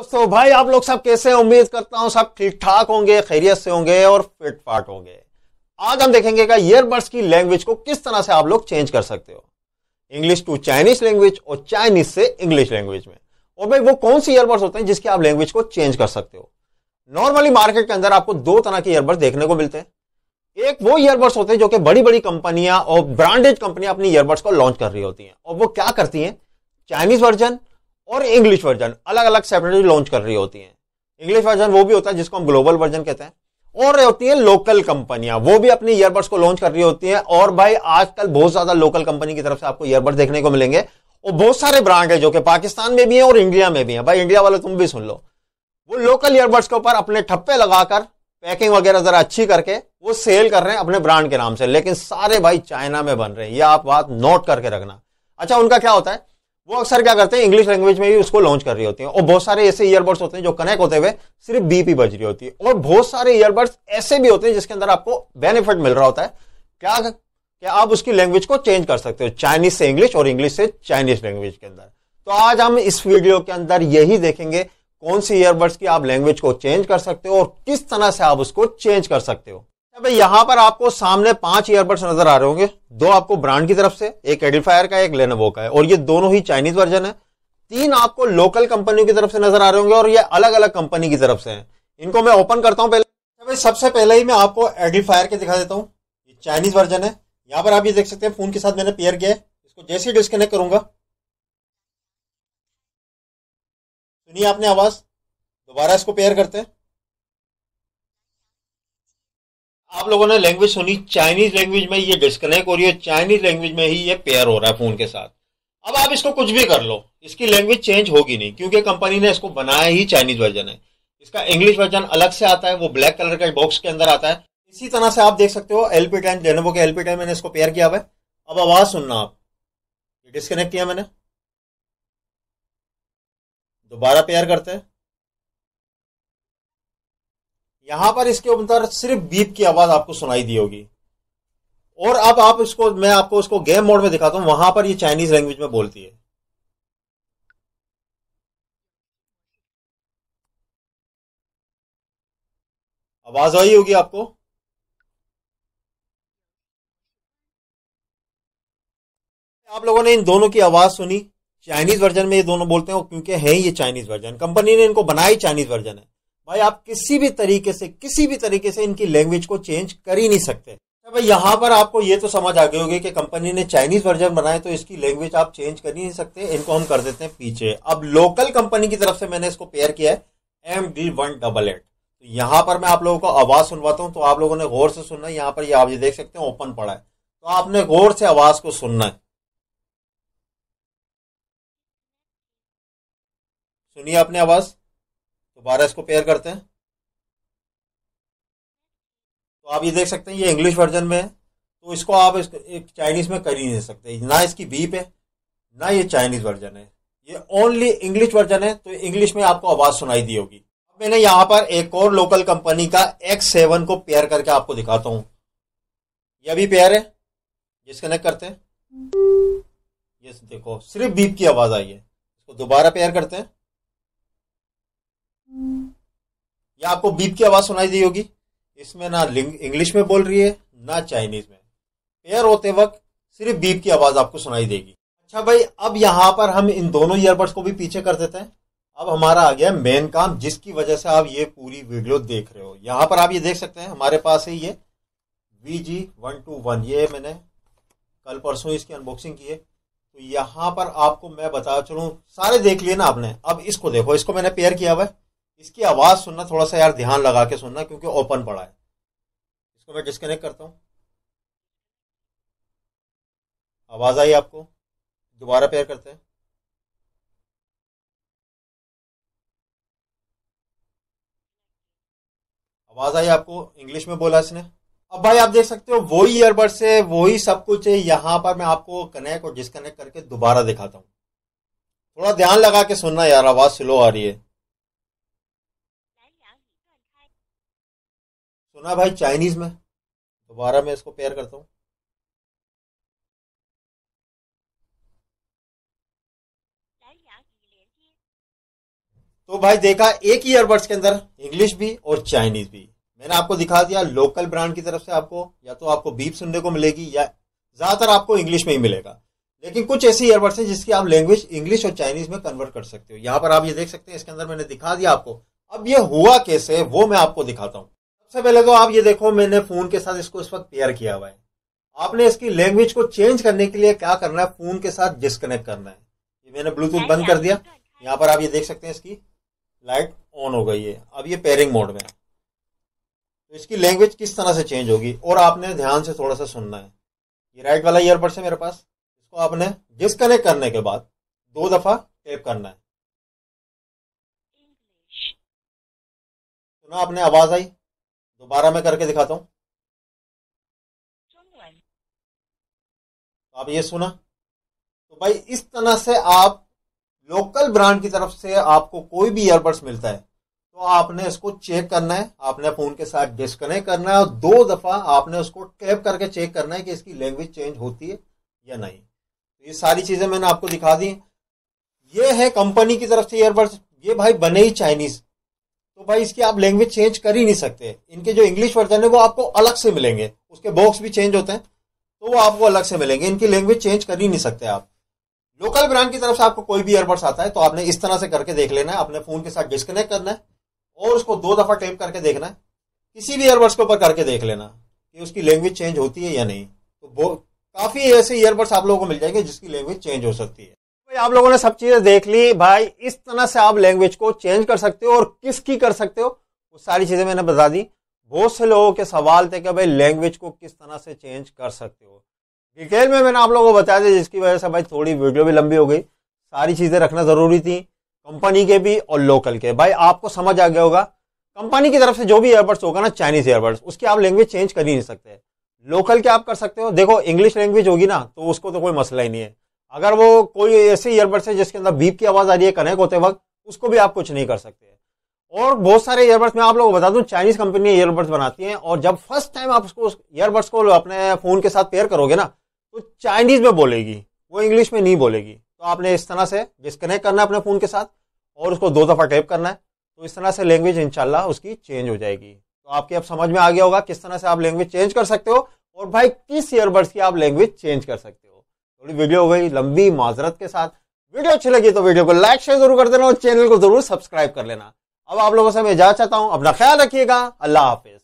दोस्तों भाई आप लोग सब कैसे उम्मीद करता हूँ सब ठीक ठाक होंगे खैरियत से होंगे और फिट फाट होंगे आज हम देखेंगे कि ईयरबड्स की लैंग्वेज को किस तरह से आप लोग चेंज कर सकते हो इंग्लिश टू चाइनीज लैंग्वेज और चाइनीज से इंग्लिश लैंग्वेज में और भाई वो कौन सी ईयरबड्स होते हैं जिसकी आप लैंग्वेज को चेंज कर सकते हो नॉर्मली मार्केट के अंदर आपको दो तरह के ईयरबड्स देखने को मिलते हैं एक वो ईयरबड्स होते हैं जो कि बड़ी बड़ी कंपनियां और ब्रांडेड कंपनियां अपनी ईयरबड्स को लॉन्च कर रही होती हैं और वो क्या करती हैं चाइनीज वर्जन और इंग्लिश वर्जन अलग अलग सेपरेटली लॉन्च कर रही होती हैं इंग्लिश वर्जन वो भी होता है जिसको हम ग्लोबल वर्जन कहते हैं और होती है लोकल कंपनियां वो भी अपनी ईयरबड्स को लॉन्च कर रही होती हैं और भाई आजकल बहुत ज्यादा लोकल कंपनी की तरफ से आपको ईयरबड्स देखने को मिलेंगे और बहुत सारे ब्रांड है जो कि पाकिस्तान में भी है और इंडिया में भी है भाई इंडिया वाले तुम भी सुन लो वो लोकल ईयरबड्स के ऊपर अपने ठप्पे लगाकर पैकिंग वगैरह जरा अच्छी करके वो सेल कर रहे हैं अपने ब्रांड के नाम से लेकिन सारे भाई चाइना में बन रहे हैं ये आप बात नोट करके रखना अच्छा उनका क्या होता है वो अक्सर क्या करते हैं इंग्लिश लैंग्वेज में भी उसको लॉन्च कर रही होती है और बहुत सारे ऐसे ईयरबड्स होते हैं जो कनेक्ट होते हुए सिर्फ बीपी बज रही होती है और बहुत सारे ईयरबड्स ऐसे भी होते हैं जिसके अंदर आपको बेनिफिट मिल रहा होता है क्या क्या आप उसकी लैंग्वेज को चेंज कर सकते हो चाइनीज से इंग्लिश और इंग्लिश से चाइनीज लैंग्वेज के अंदर तो आज हम इस वीडियो के अंदर यही देखेंगे कौन सी ईयरबड्स की आप लैंग्वेज को चेंज कर सकते हो और किस तरह से आप उसको चेंज कर सकते हो अच्छा भाई यहां पर आपको सामने पांच ईयरबड्स नजर आ रहे होंगे दो आपको ब्रांड की तरफ से एक एडिफायर का एक लेनोवो का है और ये दोनों ही चाइनीज वर्जन है तीन आपको लोकल कंपनियों की तरफ से नजर आ रहे होंगे और ये अलग अलग कंपनी की तरफ से हैं इनको मैं ओपन करता हूं पहले अच्छा भाई सबसे पहले ही मैं आपको एडिफायर के दिखा देता हूँ ये चाइनीज वर्जन है यहाँ पर आप ये देख सकते हैं फोन के साथ मैंने पेयर किया है इसको जैसे ही डिस्कनेक्ट करूंगा सुनिए आपने आवाज दोबारा इसको पेयर करते हैं आप लोगों ने लैंग्वेज सुनी चाइनीज लैंग्वेज में ये डिस्कनेक्ट हो रही है चाइनीज लैंग्वेज में ही ये पेयर हो रहा है फोन के साथ अब आप इसको कुछ भी कर लो इसकी लैंग्वेज चेंज होगी नहीं क्योंकि कंपनी ने इसको बनाया ही चाइनीज वर्जन है इसका इंग्लिश वर्जन अलग से आता है वो ब्लैक कलर का बॉक्स के अंदर आता है इसी तरह से आप देख सकते हो एलपी टाइम लेनोवो के एलपी टाइम मैंने इसको पेयर किया हुआ है अब आवाज सुनना आप डिस्कनेक्ट किया मैंने दोबारा पेयर करते हैं यहां पर इसके अंदर सिर्फ बीप की आवाज आपको सुनाई दी होगी और अब आप इसको मैं आपको इसको गेम मोड में दिखाता हूं वहां पर ये चाइनीज लैंग्वेज में बोलती है आवाज आई होगी आपको आप लोगों ने इन दोनों की आवाज सुनी चाइनीज वर्जन में ये दोनों बोलते हैं क्योंकि है ये चाइनीज वर्जन कंपनी ने इनको बनाया चाइनीज वर्जन है भाई आप किसी भी तरीके से किसी भी तरीके से इनकी लैंग्वेज को चेंज कर ही नहीं सकते अच्छा भाई यहाँ पर आपको ये तो समझ आ गई होगी कि कंपनी ने चाइनीज वर्जन बनाए तो इसकी लैंग्वेज आप चेंज कर ही नहीं सकते इनको हम कर देते हैं पीछे अब लोकल कंपनी की तरफ से मैंने इसको पेयर किया है M D one double eight तो यहाँ पर मैं आप लोगों को आवाज सुनवाता हूँ तो आप लोगों ने गौर से सुनना है यहाँ पर ये आप ये देख सकते हैं ओपन पड़ा है तो आपने गौर से आवाज को सुनना है सुनिए आपने आवाज़ दोबारा इसको पेयर करते हैं तो आप ये देख सकते हैं ये इंग्लिश वर्जन में है तो इसको आप इसको एक चाइनीज़ में कर ही नहीं सकते ना इसकी बीप है ना ये चाइनीज़ वर्जन है ये ओनली इंग्लिश वर्जन है तो इंग्लिश में आपको आवाज़ सुनाई दी होगी अब मैंने यहां पर एक और लोकल कंपनी का एक्स सेवन को पेयर करके आपको दिखाता हूँ यह भी पेयर है डिस्कनेक्ट करते हैं ये देखो सिर्फ बीप की आवाज़ आई है इसको दोबारा पेयर करते हैं या आपको बीप की आवाज सुनाई दी होगी इसमें ना इंग्लिश में बोल रही है ना चाइनीज में पेयर होते वक्त सिर्फ बीप की आवाज आपको सुनाई देगी अच्छा भाई अब यहाँ पर हम इन दोनों ईयरबड्स को भी पीछे कर देते हैं अब हमारा आ गया मेन काम जिसकी वजह से आप ये पूरी वीडियो देख रहे हो यहाँ पर आप ये देख सकते हैं हमारे पास है ये V G one two one ये मैंने कल परसों इसकी अनबॉक्सिंग की है तो यहाँ पर आपको मैं बता चलूँ सारे देख लिए ना आपने अब इसको देखो इसको मैंने पेयर किया हुआ है इसकी आवाज़ सुनना थोड़ा सा यार ध्यान लगा के सुनना क्योंकि ओपन पड़ा है इसको मैं डिस्कनेक्ट करता हूँ आवाज़ आई आपको दोबारा पेयर करते हैं आवाज़ आई आपको इंग्लिश में बोला इसने अब भाई आप देख सकते हो वही ईयरबड से वही सब कुछ है यहां पर मैं आपको कनेक्ट और डिस्कनेक्ट करके दोबारा दिखाता हूँ थोड़ा ध्यान लगा के सुनना यार आवाज़ स्लो आ रही है सुना भाई चाइनीज में दोबारा मैं इसको पेयर करता हूँ तो भाई देखा एक ही ईयरबड्स के अंदर इंग्लिश भी और चाइनीज भी मैंने आपको दिखा दिया लोकल ब्रांड की तरफ से आपको या तो आपको बीप सुनने को मिलेगी या ज्यादातर आपको इंग्लिश में ही मिलेगा लेकिन कुछ ऐसे ईयरबड्स हैं जिसकी आप लैंग्वेज इंग्लिश और चाइनीज में कन्वर्ट कर सकते हो यहां पर आप ये देख सकते हैं इसके अंदर मैंने दिखा दिया आपको अब ये हुआ कैसे वो मैं आपको दिखाता हूँ सबसे पहले तो आप ये देखो मैंने फोन के साथ इसको इस वक्त पेयर किया हुआ है आपने इसकी लैंग्वेज को चेंज करने के लिए क्या करना है फोन के साथ डिस्कनेक्ट करना है ये मैंने ब्लूटूथ बंद कर दिया यहाँ पर आप ये देख सकते हैं इसकी लाइट ऑन हो गई है अब ये पेयरिंग मोड में तो इसकी लैंग्वेज किस तरह से चेंज होगी और आपने ध्यान से थोड़ा सा सुनना है ये राइट वाला ईयरबड्स है मेरे पास इसको आपने डिस्कनेक्ट करने के बाद दो दफा टेप करना है सुना आपने आवाज आई दोबारा मैं करके दिखाता हूं तो आप ये सुना तो भाई इस तरह से आप लोकल ब्रांड की तरफ से आपको कोई भी ईयरबड्स मिलता है तो आपने इसको चेक करना है आपने फोन के साथ डिस्कनेक्ट करना है और दो दफा आपने उसको टैप करके चेक करना है कि इसकी लैंग्वेज चेंज होती है या नहीं तो ये सारी चीजें मैंने आपको दिखा दी ये है कंपनी की तरफ से ईयरबड्स ये भाई बने ही चाइनीज तो भाई इसकी आप लैंग्वेज चेंज कर ही नहीं सकते इनके जो इंग्लिश वर्जन है वो आपको अलग से मिलेंगे उसके बॉक्स भी चेंज होते हैं तो वो आपको अलग से मिलेंगे इनकी लैंग्वेज चेंज कर ही नहीं सकते आप लोकल ब्रांड की तरफ से आपको कोई भी एयरबड्स आता है तो आपने इस तरह से करके देख लेना है अपने फोन के साथ डिस्कनेक्ट करना है और उसको दो दफा टेप करके देखना है किसी भी एयरबड्स के ऊपर करके देख लेना कि उसकी लैंग्वेज चेंज होती है या नहीं तो काफी ऐसे ईयरबड्स आप लोगों को मिल जाएंगे जिसकी लैंग्वेज चेंज हो सकती है तो आप लोगों ने सब चीजें देख ली भाई इस तरह से आप लैंग्वेज को चेंज कर सकते हो और किसकी कर सकते हो वो सारी चीजें मैंने बता दी बहुत से लोगों के सवाल थे कि भाई लैंग्वेज को किस तरह से चेंज कर सकते हो डिटेल में मैंने आप लोगों को बताया था जिसकी वजह से भाई थोड़ी वीडियो भी लंबी हो गई सारी चीजें रखना जरूरी थी कंपनी के भी और लोकल के भाई आपको समझ आ गया होगा कंपनी की तरफ से जो भी एयरबड्स होगा ना चाइनीज एयरबड्स उसकी आप लैंग्वेज चेंज कर ही नहीं सकते लोकल के आप कर सकते हो देखो इंग्लिश लैंग्वेज होगी ना तो उसको तो कोई मसला ही नहीं है अगर वो कोई ऐसे ईयरबड्स है जिसके अंदर बीप की आवाज़ आ रही है कनेक्ट होते वक्त उसको भी आप कुछ नहीं कर सकते और बहुत सारे ईयरबड्स मैं आप लोगों को बता दूं चाइनीज कंपनी ईयरबड्स बनाती हैं और जब फर्स्ट टाइम आप उसको ईयरबड्स को अपने फोन के साथ पेयर करोगे ना तो चाइनीज में बोलेगी वो इंग्लिश में नहीं बोलेगी तो आपने इस तरह से डिस्कनेक्ट करना है अपने फोन के साथ और उसको दो दफ़ा टेप करना है तो इस तरह से लैंग्वेज इंशाल्लाह उसकी चेंज हो जाएगी तो आपके अब समझ में आ गया होगा किस तरह से आप लैंग्वेज चेंज कर सकते हो और भाई किस ईयरबड्स की आप लैंग्वेज चेंज कर सकते हो थोड़ी वीडियो हो गई लंबी माजरत के साथ वीडियो अच्छी लगी तो वीडियो को लाइक शेयर जरूर कर देना और चैनल को जरूर सब्सक्राइब कर लेना अब आप लोगों से मैं जा चाहता हूँ अपना ख्याल रखिएगा अल्लाह हाफिज